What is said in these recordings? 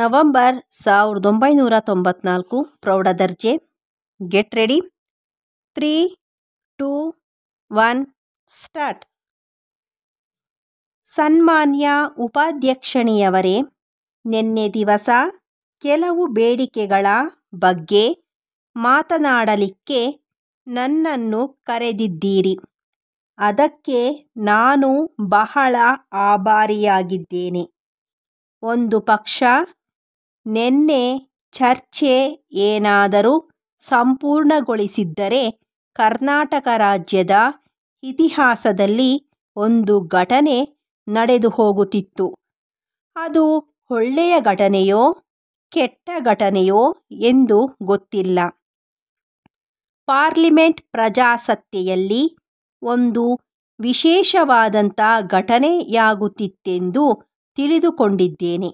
November ಸಾವಿರದ ಒಂಬೈನೂರ ತೊಂಬತ್ನಾಲ್ಕು ದರ್ಜೆ get ready three two one start ಸನ್ಮಾನ್ಯ ಉಪಾಧ್ಯಕ್ಷಣಿಯವರೇ ನಿನ್ನೆ ದಿವಸ ಕೆಲವು ಬೇಡಿಕೆಗಳ ಬಗ್ಗೆ ಮಾತನಾಡಲಿಕ್ಕೆ ನನ್ನನ್ನು ಕರೆದಿದ್ದೀರಿ ಅದಕ್ಕೆ ನಾನು ಬಹಳ ಆಭಾರಿಯಾಗಿದ್ದೇನೆ ಒಂದು ಪಕ್ಷ ನೆನ್ನೆ ಚರ್ಚೆ ಏನಾದರೂ ಸಂಪೂರ್ಣಗೊಳಿಸಿದ್ದರೆ ಕರ್ನಾಟಕ ರಾಜ್ಯದ ಇತಿಹಾಸದಲ್ಲಿ ಒಂದು ಘಟನೆ ನಡೆದು ಹೋಗುತ್ತಿತ್ತು ಅದು ಒಳ್ಳೆಯ ಘಟನೆಯೋ ಕೆಟ್ಟ ಘಟನೆಯೋ ಎಂದು ಗೊತ್ತಿಲ್ಲ ಪಾರ್ಲಿಮೆಂಟ್ ಪ್ರಜಾಸತ್ತೆಯಲ್ಲಿ ಒಂದು ವಿಶೇಷವಾದಂಥ ಘಟನೆಯಾಗುತ್ತಿತ್ತೆಂದು ತಿಳಿದುಕೊಂಡಿದ್ದೇನೆ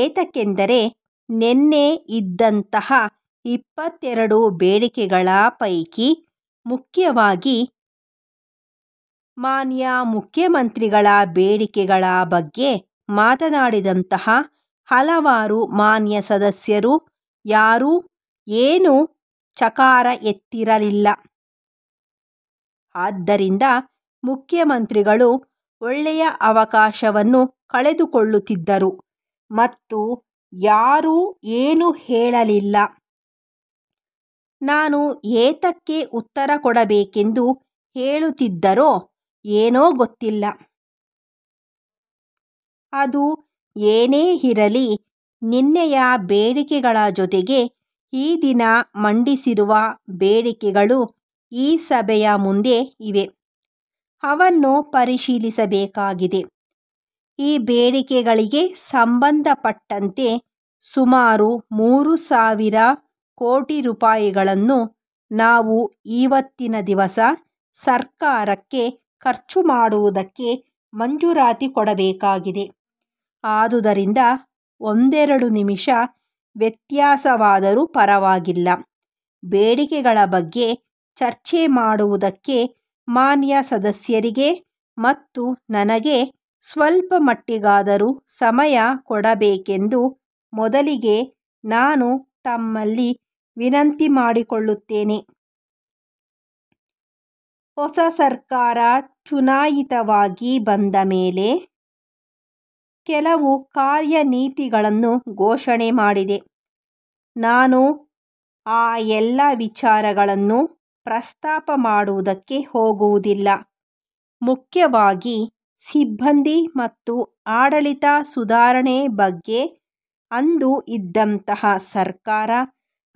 ಏತಕ್ಕೆಂದರೆ ನಿನ್ನೆ ಇದ್ದಂತಹ ಇಪ್ಪತ್ತೆರಡು ಬೇಡಿಕೆಗಳ ಪೈಕಿ ಮುಖ್ಯವಾಗಿ ಮಾನ್ಯ ಮುಖ್ಯಮಂತ್ರಿಗಳ ಬೇಡಿಕೆಗಳ ಬಗ್ಗೆ ಮಾತನಾಡಿದಂತಹ ಹಲವಾರು ಮಾನ್ಯ ಸದಸ್ಯರು ಯಾರೂ ಏನೂ ಚಕಾರ ಎತ್ತಿರಲಿಲ್ಲ ಆದ್ದರಿಂದ ಮುಖ್ಯಮಂತ್ರಿಗಳು ಒಳ್ಳೆಯ ಅವಕಾಶವನ್ನು ಕಳೆದುಕೊಳ್ಳುತ್ತಿದ್ದರು ಮತ್ತು ಯಾರೂ ಏನು ಹೇಳಲಿಲ್ಲ ನಾನು ಏತಕ್ಕೆ ಉತ್ತರ ಕೊಡಬೇಕೆಂದು ಹೇಳುತ್ತಿದ್ದರೋ ಏನೋ ಗೊತ್ತಿಲ್ಲ ಅದು ಏನೇ ಇರಲಿ ನಿನ್ನೆಯ ಬೇಡಿಕೆಗಳ ಜೊತೆಗೆ ಈ ದಿನ ಮಂಡಿಸಿರುವ ಬೇಡಿಕೆಗಳು ಈ ಸಭೆಯ ಮುಂದೆ ಇವೆ ಅವನ್ನು ಪರಿಶೀಲಿಸಬೇಕಾಗಿದೆ ಈ ಬೇಡಿಕೆಗಳಿಗೆ ಸಂಬಂಧಪಟ್ಟಂತೆ ಸುಮಾರು ಮೂರು ಸಾವಿರ ಕೋಟಿ ರೂಪಾಯಿಗಳನ್ನು ನಾವು ಇವತ್ತಿನ ದಿವಸ ಸರ್ಕಾರಕ್ಕೆ ಖರ್ಚು ಮಾಡುವುದಕ್ಕೆ ಮಂಜೂರಾತಿ ಕೊಡಬೇಕಾಗಿದೆ ಆದುದರಿಂದ ಒಂದೆರಡು ನಿಮಿಷ ವ್ಯತ್ಯಾಸವಾದರೂ ಪರವಾಗಿಲ್ಲ ಬೇಡಿಕೆಗಳ ಬಗ್ಗೆ ಚರ್ಚೆ ಮಾಡುವುದಕ್ಕೆ ಮಾನ್ಯ ಸದಸ್ಯರಿಗೆ ಮತ್ತು ನನಗೆ ಸ್ವಲ್ಪ ಮಟ್ಟಿಗಾದರೂ ಸಮಯ ಕೊಡಬೇಕೆಂದು ಮೊದಲಿಗೆ ನಾನು ತಮ್ಮಲ್ಲಿ ವಿನಂತಿ ಮಾಡಿಕೊಳ್ಳುತ್ತೇನೆ ಹೊಸ ಸರ್ಕಾರ ಚುನಾಯಿತವಾಗಿ ಬಂದ ಮೇಲೆ ಕೆಲವು ಕಾರ್ಯನೀತಿಗಳನ್ನು ಘೋಷಣೆ ಮಾಡಿದೆ ನಾನು ಆ ಎಲ್ಲ ವಿಚಾರಗಳನ್ನು ಪ್ರಸ್ತಾಪ ಮಾಡುವುದಕ್ಕೆ ಹೋಗುವುದಿಲ್ಲ ಮುಖ್ಯವಾಗಿ ಸಿಬ್ಬಂದಿ ಮತ್ತು ಆಡಳಿತ ಸುಧಾರಣೆ ಬಗ್ಗೆ ಅಂದು ಇದ್ದಂತಹ ಸರ್ಕಾರ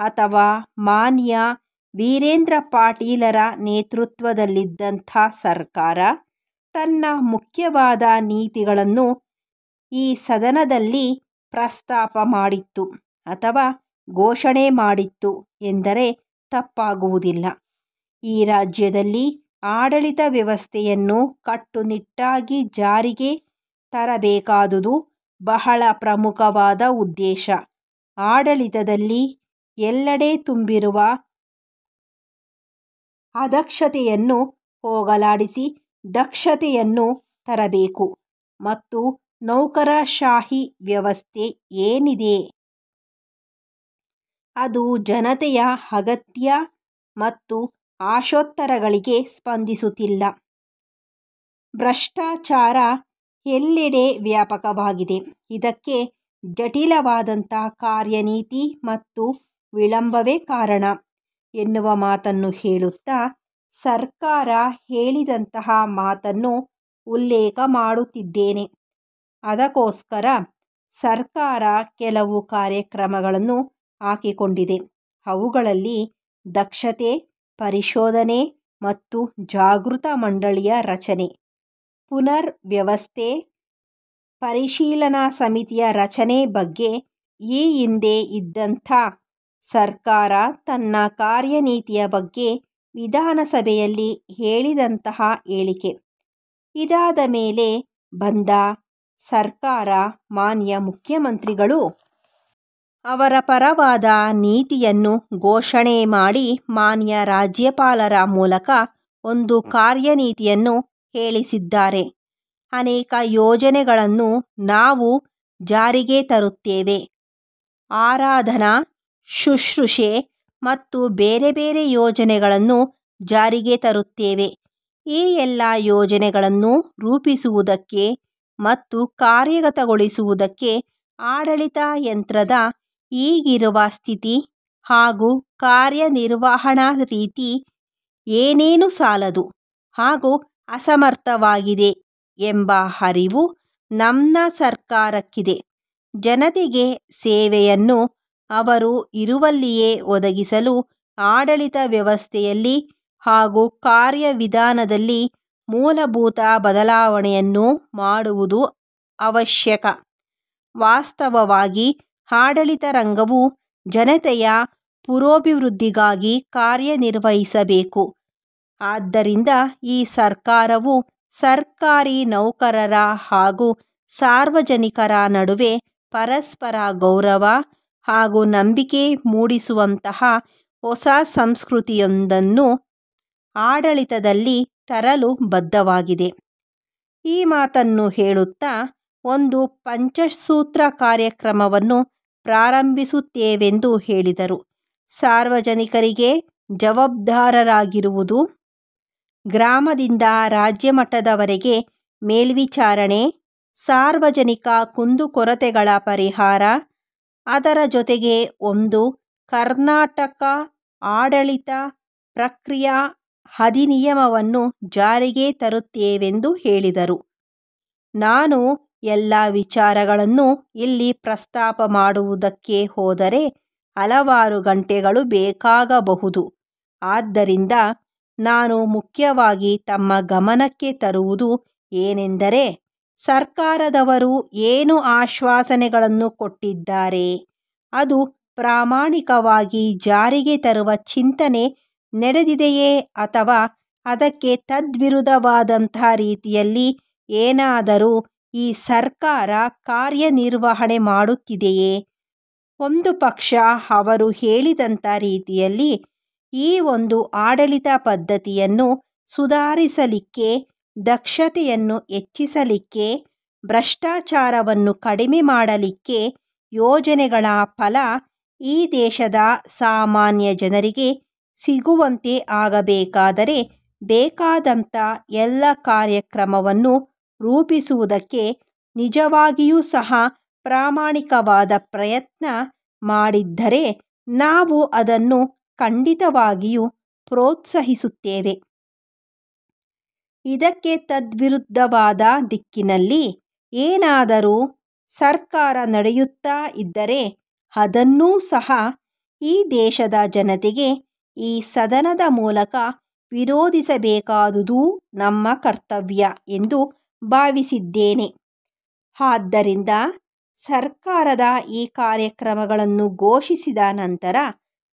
ಅಥವಾ ಮಾನ್ಯ ವೀರೇಂದ್ರ ಪಾಟೀಲರ ನೇತೃತ್ವದಲ್ಲಿದ್ದಂಥ ಸರ್ಕಾರ ತನ್ನ ಮುಖ್ಯವಾದ ನೀತಿಗಳನ್ನು ಈ ಸದನದಲ್ಲಿ ಪ್ರಸ್ತಾಪ ಮಾಡಿತ್ತು ಅಥವಾ ಘೋಷಣೆ ಮಾಡಿತ್ತು ಎಂದರೆ ತಪ್ಪಾಗುವುದಿಲ್ಲ ಈ ರಾಜ್ಯದಲ್ಲಿ ಆಡಳಿತ ವ್ಯವಸ್ಥೆಯನ್ನು ಕಟ್ಟುನಿಟ್ಟಾಗಿ ಜಾರಿಗೆ ತರಬೇಕಾದುದು ಬಹಳ ಪ್ರಮುಖವಾದ ಉದ್ದೇಶ. ಆಡಳಿತದಲ್ಲಿ ಎಲ್ಲೆಡೆ ತುಂಬಿರುವ ಅದಕ್ಷತೆಯನ್ನು ಹೋಗಲಾಡಿಸಿ ದಕ್ಷತೆಯನ್ನು ತರಬೇಕು. ಮತ್ತು ನೌಕರಶಾಹಿ ವ್ಯವಸ್ಥೆ ಏನಿದೆ? ಅದು ಜನತೆಯ ಅಗತ್ಯ ಮತ್ತು ಆಶೋತ್ತರಗಳಿಗೆ ಸ್ಪಂದಿಸುತ್ತಿಲ್ಲ. ಭ್ರಷ್ಟಾಚಾರ ಎಲ್ಲೆಡೆ ವ್ಯಾಪಕವಾಗಿದೆ. ಇದಕ್ಕೆ ಜಟಿಲವಾದಂಥ ಕಾರ್ಯನೀತಿ ಮತ್ತು ವಿಳಂಬವೇ ಕಾರಣ ಎನ್ನುವ ಮಾತನ್ನು ಹೇಳುತ್ತಾ ಸರ್ಕಾರ ಹೇಳಿದಂತಹ ಮಾತನ್ನು ಉಲ್ಲೇಖ ಮಾಡುತ್ತಿದ್ದೇನೆ. ಅದಕ್ಕೋಸ್ಕರ ಸರ್ಕಾರ ಕೆಲವು ಕಾರ್ಯಕ್ರಮಗಳನ್ನು ಹಾಕಿಕೊಂಡಿದೆ. ಅವುಗಳಲ್ಲಿ ದಕ್ಷತೆ ಪರಿಶೋಧನೆ ಮತ್ತು ಜಾಗೃತ ಮಂಡಳಿಯ ರಚನೆ ಪುನರ್ ವ್ಯವಸ್ಥೆ ಪರಿಶೀಲನಾ ಸಮಿತಿಯ ರಚನೆ ಬಗ್ಗೆ ಈ ಹಿಂದೆ ಇದ್ದಂಥ ಸರ್ಕಾರ ತನ್ನ ಕಾರ್ಯನೀತಿಯ ಬಗ್ಗೆ ವಿಧಾನಸಭೆಯಲ್ಲಿ ಹೇಳಿದಂತಹ ಹೇಳಿಕೆ ಇದಾದ ಮೇಲೆ ಬಂದ ಸರ್ಕಾರ ಮಾನ್ಯ ಮುಖ್ಯಮಂತ್ರಿಗಳು ಅವರ ಪರವಾದ ನೀತಿಯನ್ನು ಘೋಷಣೆ ಮಾಡಿ ಮಾನ್ಯ ರಾಜ್ಯಪಾಲರ ಮೂಲಕ ಒಂದು ಕಾರ್ಯನೀತಿಯನ್ನು ಹೇಳಿಸಿದ್ದಾರೆ ಅನೇಕ ಯೋಜನೆಗಳನ್ನು ನಾವು ಜಾರಿಗೆ ತರುತ್ತೇವೆ ಆರಾಧನಾ ಶುಶ್ರೂಷೆ ಮತ್ತು ಬೇರೆ ಬೇರೆ ಯೋಜನೆಗಳನ್ನು ಜಾರಿಗೆ ತರುತ್ತೇವೆ ಈ ಎಲ್ಲ ಯೋಜನೆಗಳನ್ನು ರೂಪಿಸುವುದಕ್ಕೆ ಮತ್ತು ಕಾರ್ಯಗತಗೊಳಿಸುವುದಕ್ಕೆ ಆಡಳಿತ ಯಂತ್ರದ ಈಗಿರುವ ಸ್ಥಿತಿ ಹಾಗೂ ಕಾರ್ಯನಿರ್ವಹಣಾ ರೀತಿ ಏನೇನು ಸಾಲದು ಹಾಗೂ ಅಸಮರ್ಥವಾಗಿದೆ ಎಂಬ ಅರಿವು ನಮ್ಮ ಸರ್ಕಾರಕ್ಕಿದೆ ಜನತೆಗೆ ಸೇವೆಯನ್ನು ಅವರು ಇರುವಲ್ಲಿಯೇ ಒದಗಿಸಲು ಆಡಳಿತ ವ್ಯವಸ್ಥೆಯಲ್ಲಿ ಹಾಗೂ ಕಾರ್ಯವಿಧಾನದಲ್ಲಿ ಮೂಲಭೂತ ಬದಲಾವಣೆಯನ್ನು ಮಾಡುವುದು ಅವಶ್ಯಕ ವಾಸ್ತವವಾಗಿ ಆಡಳಿತ ರಂಗವು ಜನತೆಯ ಪುರೋಭಿವೃದ್ಧಿಗಾಗಿ ಕಾರ್ಯನಿರ್ವಹಿಸಬೇಕು ಆದ್ದರಿಂದ ಈ ಸರ್ಕಾರವು ಸರ್ಕಾರಿ ನೌಕರರ ಹಾಗೂ ಸಾರ್ವಜನಿಕರ ನಡುವೆ ಪರಸ್ಪರ ಗೌರವ ಹಾಗೂ ನಂಬಿಕೆ ಮೂಡಿಸುವಂತಹ ಹೊಸ ಸಂಸ್ಕೃತಿಯೊಂದನ್ನು ಆಡಳಿತದಲ್ಲಿ ತರಲು ಬದ್ಧವಾಗಿದೆ ಈ ಮಾತನ್ನು ಹೇಳುತ್ತಾ ಒಂದು ಪಂಚಸೂತ್ರ ಕಾರ್ಯಕ್ರಮವನ್ನು ಪ್ರಾರಂಭಿಸುತ್ತೇವೆಂದು ಹೇಳಿದರು ಸಾರ್ವಜನಿಕರಿಗೆ ಜವಾಬ್ದಾರರಾಗಿರುವುದು ಗ್ರಾಮದಿಂದ ರಾಜ್ಯ ಮಟ್ಟದವರೆಗೆ ಮೇಲ್ವಿಚಾರಣೆ ಸಾರ್ವಜನಿಕ ಕುಂದುಕೊರತೆಗಳ ಪರಿಹಾರ ಅದರ ಜೊತೆಗೆ ಒಂದು ಕರ್ನಾಟಕ ಆಡಳಿತ ಪ್ರಕ್ರಿಯಾ ಅಧಿನಿಯಮವನ್ನು ಜಾರಿಗೆ ತರುತ್ತೇವೆಂದು ಹೇಳಿದರು ನಾನು ಎಲ್ಲ ವಿಚಾರಗಳನ್ನು ಇಲ್ಲಿ ಪ್ರಸ್ತಾಪ ಮಾಡುವುದಕ್ಕೆ ಹೋದರೆ ಹಲವಾರು ಗಂಟೆಗಳು ಬೇಕಾಗಬಹುದು ಆದ್ದರಿಂದ ನಾನು ಮುಖ್ಯವಾಗಿ ತಮ್ಮ ಗಮನಕ್ಕೆ ತರುವುದು ಏನೆಂದರೆ ಸರ್ಕಾರದವರು ಏನು ಆಶ್ವಾಸನೆಗಳನ್ನು ಕೊಟ್ಟಿದ್ದಾರೆ ಅದು ಪ್ರಾಮಾಣಿಕವಾಗಿ ಜಾರಿಗೆ ತರುವ ಚಿಂತನೆ ನಡೆದಿದೆಯೇ ಅಥವಾ ಅದಕ್ಕೆ ತದ್ವಿರುದ್ಧವಾದಂಥ ರೀತಿಯಲ್ಲಿ ಏನಾದರೂ ಈ ಸರ್ಕಾರ ಕಾರ್ಯನಿರ್ವಹಣೆ ಮಾಡುತ್ತಿದೆಯೇ ಒಂದು ಪಕ್ಷ ಅವರು ಹೇಳಿದಂಥ ರೀತಿಯಲ್ಲಿ ಈ ಒಂದು ಆಡಳಿತ ಪದ್ಧತಿಯನ್ನು ಸುಧಾರಿಸಲಿಕ್ಕೆ ದಕ್ಷತೆಯನ್ನು ಹೆಚ್ಚಿಸಲಿಕ್ಕೆ ಭ್ರಷ್ಟಾಚಾರವನ್ನು ಕಡಿಮೆ ಮಾಡಲಿಕ್ಕೆ ಯೋಜನೆಗಳ ಫಲ ಈ ದೇಶದ ಸಾಮಾನ್ಯ ಜನರಿಗೆ ಸಿಗುವಂತೆ ಆಗಬೇಕಾದರೆ ಬೇಕಾದಂಥ ಎಲ್ಲ ಕಾರ್ಯಕ್ರಮವನ್ನು ರೂಪಿಸುವುದಕ್ಕೆ ನಿಜವಾಗಿಯೂ ಸಹ ಪ್ರಾಮಾಣಿಕವಾದ ಪ್ರಯತ್ನ ಮಾಡಿದ್ದರೆ ನಾವು ಅದನ್ನು ಖಂಡಿತವಾಗಿಯೂ ಪ್ರೋತ್ಸಾಹಿಸುತ್ತೇವೆ ಇದಕ್ಕೆ ತದ್ವಿರುದ್ಧವಾದ ದಿಕ್ಕಿನಲ್ಲಿ ಏನಾದರೂ ಸರ್ಕಾರ ನಡೆಯುತ್ತಾ ಇದ್ದರೆ ಅದನ್ನೂ ಸಹ ಈ ದೇಶದ ಜನತೆಗೆ ಈ ಸದನದ ಮೂಲಕ ವಿರೋಧಿಸಬೇಕಾದುದೂ ನಮ್ಮ ಕರ್ತವ್ಯ ಎಂದು ಭಾವಿಸಿದ್ದೇನೆ ಆದ್ದರಿಂದ ಸರ್ಕಾರದ ಈ ಕಾರ್ಯಕ್ರಮಗಳನ್ನು ಘೋಷಿಸಿದ ನಂತರ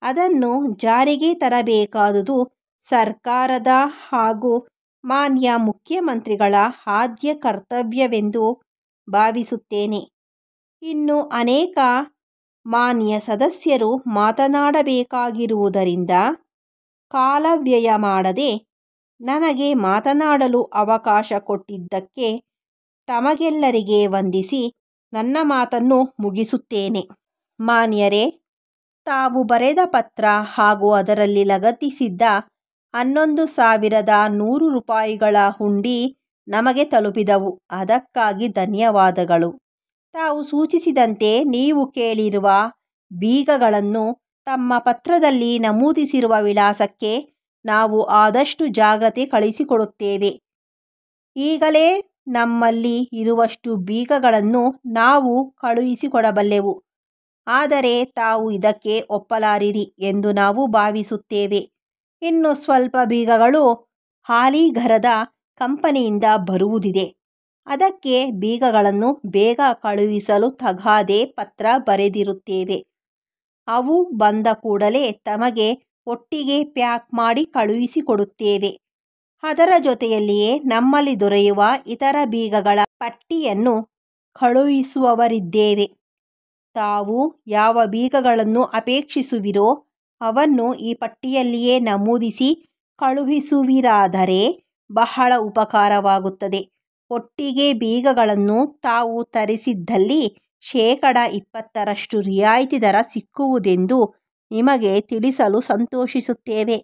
ಅದನ್ನು ಜಾರಿಗೆ ತರಬೇಕಾದುದು ಸರ್ಕಾರದ ಹಾಗೂ ಮಾನ್ಯ ಮುಖ್ಯಮಂತ್ರಿಗಳ ಆದ್ಯ ಕರ್ತವ್ಯವೆಂದು ಭಾವಿಸುತ್ತೇನೆ ಇನ್ನು ಅನೇಕ ಮಾನ್ಯ ಸದಸ್ಯರು ಮಾತನಾಡಬೇಕಾಗಿರುವುದರಿಂದ ಕಾಲವ್ಯಯ ಮಾಡದೆ ನನಗೆ ಮಾತನಾಡಲು ಅವಕಾಶ ಕೊಟ್ಟಿದ್ದಕ್ಕೆ ತಮಗೆಲ್ಲರಿಗೆ ವಂದಿಸಿ ನನ್ನ ಮಾತನ್ನು ಮುಗಿಸುತ್ತೇನೆ ಮಾನ್ಯರೇ ತಾವು ಬರೆದ ಪತ್ರ ಹಾಗೂ ಅದರಲ್ಲಿ ಲಗತ್ತಿಸಿದ್ದ ಹನ್ನೊಂದು ಸಾವಿರದ ನೂರು ರೂಪಾಯಿಗಳ ಹುಂಡಿ ನಮಗೆ ತಲುಪಿದವು ಅದಕ್ಕಾಗಿ ಧನ್ಯವಾದಗಳು ತಾವು ಸೂಚಿಸಿದಂತೆ ನೀವು ಕೇಳಿರುವ ಬೀಗಗಳನ್ನು ತಮ್ಮ ಪತ್ರದಲ್ಲಿ ನಮೂದಿಸಿರುವ ವಿಳಾಸಕ್ಕೆ ನಾವು ಆದಷ್ಟು ಜಾಗ್ರತೆ ಕಳಿಸಿಕೊಡುತ್ತೇವೆ ಈಗಲೇ ನಮ್ಮಲ್ಲಿ ಇರುವಷ್ಟು ಬೀಗಗಳನ್ನು ನಾವು ಕಳುಹಿಸಿಕೊಡಬಲ್ಲೆವು ಆದರೆ ತಾವು ಇದಕ್ಕೆ ಒಪ್ಪಲಾರಿರಿ ಎಂದು ನಾವು ಭಾವಿಸುತ್ತೇವೆ ಇನ್ನು ಸ್ವಲ್ಪ ಬೀಗಗಳು ಹಾಲಿಘರದ ಕಂಪನಿಯಿಂದ ಬರುವುದಿದೆ ಅದಕ್ಕೆ ಬೀಗಗಳನ್ನು ಬೇಗ ಕಳುಹಿಸಲು ತಗಾದೆ ಪತ್ರ ಬರೆದಿರುತ್ತೇವೆ ಅವು ಬಂದ ಕೂಡಲೇ ತಮಗೆ ಒಟ್ಟಿಗೆ ಪ್ಯಾಕ್ ಮಾಡಿ ಕಳುಹಿಸಿಕೊಡುತ್ತೇವೆ ಅದರ ಜೊತೆಯಲ್ಲಿಯೇ ನಮ್ಮಲ್ಲಿ ದೊರೆಯುವ ಇತರ ಬೀಗಗಳ ಪಟ್ಟಿಯನ್ನು ಕಳುಹಿಸುವವರಿದ್ದೇವೆ ತಾವು ಯಾವ ಬೀಗಗಳನ್ನು ಅಪೇಕ್ಷಿಸುವಿರೋ ಅವನ್ನು ಈ ಪಟ್ಟಿಯಲ್ಲಿಯೇ ನಮೂದಿಸಿ ಕಳುಹಿಸುವಿರಾದರೆ ಬಹಳ ಉಪಕಾರವಾಗುತ್ತದೆ ಒಟ್ಟಿಗೆ ಬೀಗಗಳನ್ನು ತಾವು ತರಿಸಿದ್ದಲ್ಲಿ ಶೇಕಡ ಇಪ್ಪತ್ತರಷ್ಟು ರಿಯಾಯಿತಿ ದರ ಸಿಕ್ಕುವುದೆಂದು ನಿಮಗೆ ತಿಳಿಸಲು ಸಂತೋಷಿಸುತ್ತೇವೆ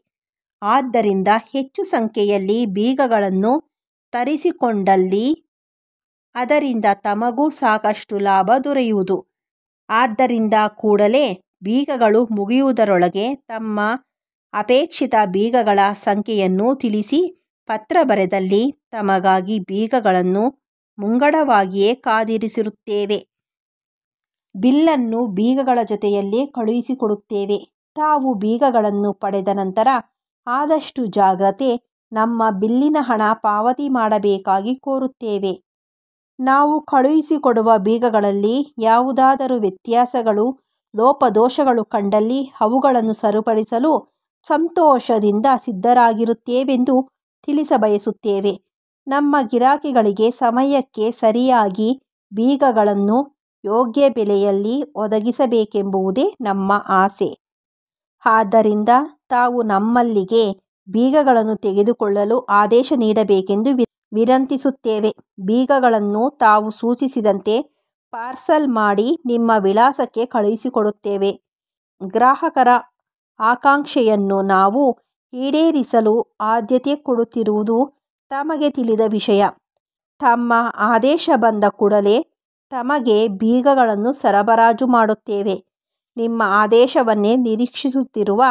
ಆದ್ದರಿಂದ ಹೆಚ್ಚು ಸಂಖ್ಯೆಯಲ್ಲಿ ಬೀಗಗಳನ್ನು ತರಿಸಿಕೊಂಡಲ್ಲಿ ಅದರಿಂದ ತಮಗೂ ಸಾಕಷ್ಟು ಲಾಭ ದೊರೆಯುವುದು ಆದ್ದರಿಂದ ಕೂಡಲೇ ಬೀಗಗಳು ಮುಗಿಯುವುದರೊಳಗೆ ತಮ್ಮ ಅಪೇಕ್ಷಿತ ಬೀಗಗಳ ಸಂಖ್ಯೆಯನ್ನು ತಿಳಿಸಿ ಪತ್ರ ಬರೆದಲ್ಲಿ ತಮಗಾಗಿ ಬೀಗಗಳನ್ನು ಮುಂಗಡವಾಗಿಯೇ ಕಾದಿರಿಸಿರುತ್ತೇವೆ ಬಿಲ್ಲನ್ನು ಬೀಗಗಳ ಜೊತೆಯಲ್ಲಿ ಕಳುಹಿಸಿಕೊಡುತ್ತೇವೆ ತಾವು ಬೀಗಗಳನ್ನು ಪಡೆದ ನಂತರ ಆದಷ್ಟು ಜಾಗ್ರತೆ ನಮ್ಮ ಬಿಲ್ಲಿನ ಹಣ ಪಾವತಿ ಮಾಡಬೇಕಾಗಿ ಕೋರುತ್ತೇವೆ ನಾವು ಕಳುಹಿಸಿಕೊಡುವ ಬೀಗಗಳಲ್ಲಿ ಯಾವುದಾದರೂ ವ್ಯತ್ಯಾಸಗಳು ಲೋಪದೋಷಗಳು ಕಂಡಲ್ಲಿ ಅವುಗಳನ್ನು ಸರಿಪಡಿಸಲು ಸಂತೋಷದಿಂದ ಸಿದ್ಧರಾಗಿರುತ್ತೇವೆಂದು ತಿಳಿಸಬಯಸುತ್ತೇವೆ ನಮ್ಮ ಗಿರಾಕಿಗಳಿಗೆ ಸಮಯಕ್ಕೆ ಸರಿಯಾಗಿ ಬೀಗಗಳನ್ನು ಯೋಗ್ಯ ಬೆಲೆಯಲ್ಲಿ ಒದಗಿಸಬೇಕೆಂಬುವುದೇ ನಮ್ಮ ಆಸೆ ಆದ್ದರಿಂದ ತಾವು ನಮ್ಮಲ್ಲಿಗೆ ಬೀಗಗಳನ್ನು ತೆಗೆದುಕೊಳ್ಳಲು ಆದೇಶ ನೀಡಬೇಕೆಂದು ವಿನಂತಿಸುತ್ತೇವೆ ಬೀಗಗಳನ್ನು ತಾವು ಸೂಚಿಸಿದಂತೆ ಪಾರ್ಸಲ್ ಮಾಡಿ ನಿಮ್ಮ ವಿಳಾಸಕ್ಕೆ ಕಳುಹಿಸಿಕೊಡುತ್ತೇವೆ ಗ್ರಾಹಕರ ಆಕಾಂಕ್ಷೆಯನ್ನು ನಾವು ಈಡೇರಿಸಲು ಆದ್ಯತೆ ಕೊಡುತ್ತಿರುವುದು ತಮಗೆ ತಿಳಿದ ವಿಷಯ ತಮ್ಮ ಆದೇಶ ಬಂದ ಕೂಡಲೇ ತಮಗೆ ಬೀಗಗಳನ್ನು ಸರಬರಾಜು ಮಾಡುತ್ತೇವೆ ನಿಮ್ಮ ಆದೇಶವನ್ನೇ ನಿರೀಕ್ಷಿಸುತ್ತಿರುವ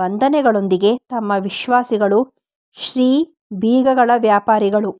ವಂದನೆಗಳೊಂದಿಗೆ ತಮ್ಮ ವಿಶ್ವಾಸಿಗಳು ಶ್ರೀ ಬೀಗಗಳ ವ್ಯಾಪಾರಿಗಳು